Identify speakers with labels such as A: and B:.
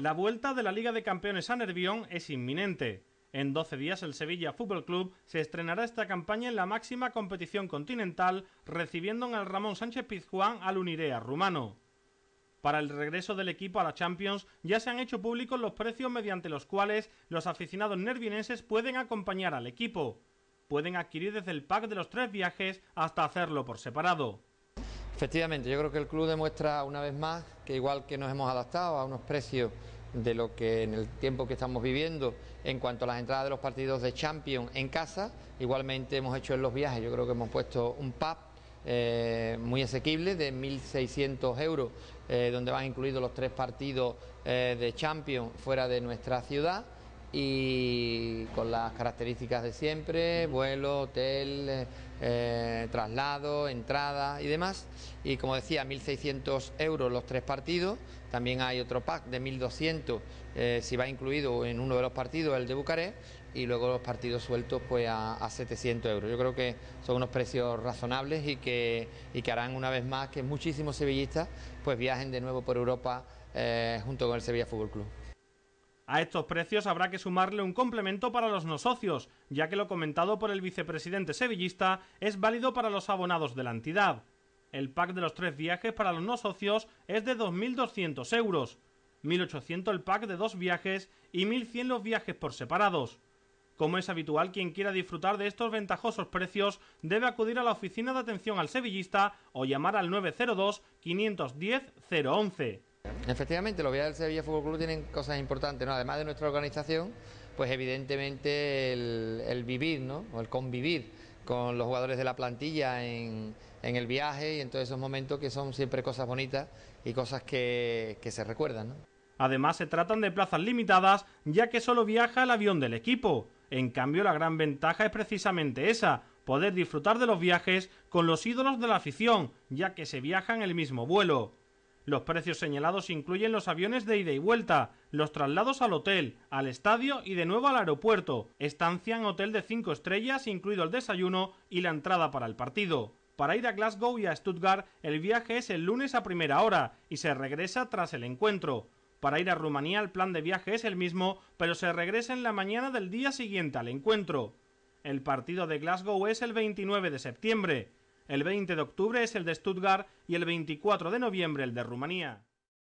A: La vuelta de la Liga de Campeones a Nervión es inminente. En 12 días el Sevilla Fútbol Club se estrenará esta campaña en la máxima competición continental, recibiendo en el Ramón Sánchez Pizjuán al Unirea rumano. Para el regreso del equipo a la Champions ya se han hecho públicos los precios mediante los cuales los aficionados nervienses pueden acompañar al equipo. Pueden adquirir desde el pack de los tres viajes hasta hacerlo por separado.
B: Efectivamente, yo creo que el club demuestra una vez más que igual que nos hemos adaptado a unos precios de lo que en el tiempo que estamos viviendo en cuanto a las entradas de los partidos de Champions en casa, igualmente hemos hecho en los viajes, yo creo que hemos puesto un pub eh, muy asequible de 1.600 euros, eh, donde van incluidos los tres partidos eh, de Champions fuera de nuestra ciudad y con las características de siempre, vuelo, hotel, eh, traslado, entrada y demás. Y como decía, 1.600 euros los tres partidos. También hay otro pack de 1.200 eh, si va incluido en uno de los partidos, el de Bucarest. Y luego los partidos sueltos pues a, 700 euros. Yo creo que son unos precios razonables y que, que harán una vez más que muchísimos
A: sevillistas pues viajen de nuevo por Europa eh, junto con el Sevilla Fútbol Club. A estos precios habrá que sumarle un complemento para los no socios, ya que lo comentado por el vicepresidente sevillista es válido para los abonados de la entidad. El pack de los tres viajes para los no socios es de 2.200 euros, 1.800 el pack de dos viajes y 1.100 los viajes por separados. Como es habitual, quien quiera disfrutar de estos ventajosos precios debe acudir a la oficina de atención al sevillista o llamar al 902 510 011.
B: Efectivamente, los viajes del Sevilla Fútbol Club tienen cosas importantes, Además de nuestra organización, pues evidentemente el, vivir, ¿no? O el convivir con los jugadores de la plantilla en, el viaje y en todos esos momentos que son siempre
A: cosas bonitas y cosas que, se recuerdan, Además, se tratan de plazas limitadas, ya que solo viaja el avión del equipo. En cambio, la gran ventaja es precisamente esa, poder disfrutar de los viajes con los ídolos de la afición, ya que se viaja en el mismo vuelo. Los precios señalados incluyen los aviones de ida y vuelta, los traslados al hotel, al estadio y de nuevo al aeropuerto, estancia en hotel de cinco estrellas, incluido el desayuno y la entrada para el partido. Para ir a Glasgow y a Stuttgart, el viaje es el lunes a primera hora y se regresa tras el encuentro. Para ir a Rumanía, el plan de viaje es el mismo, pero se regresa en la mañana del día siguiente al encuentro. El partido de Glasgow es el 29 de septiembre el 20 de octubre es el de Stuttgart y el 24 de noviembre el de Rumanía.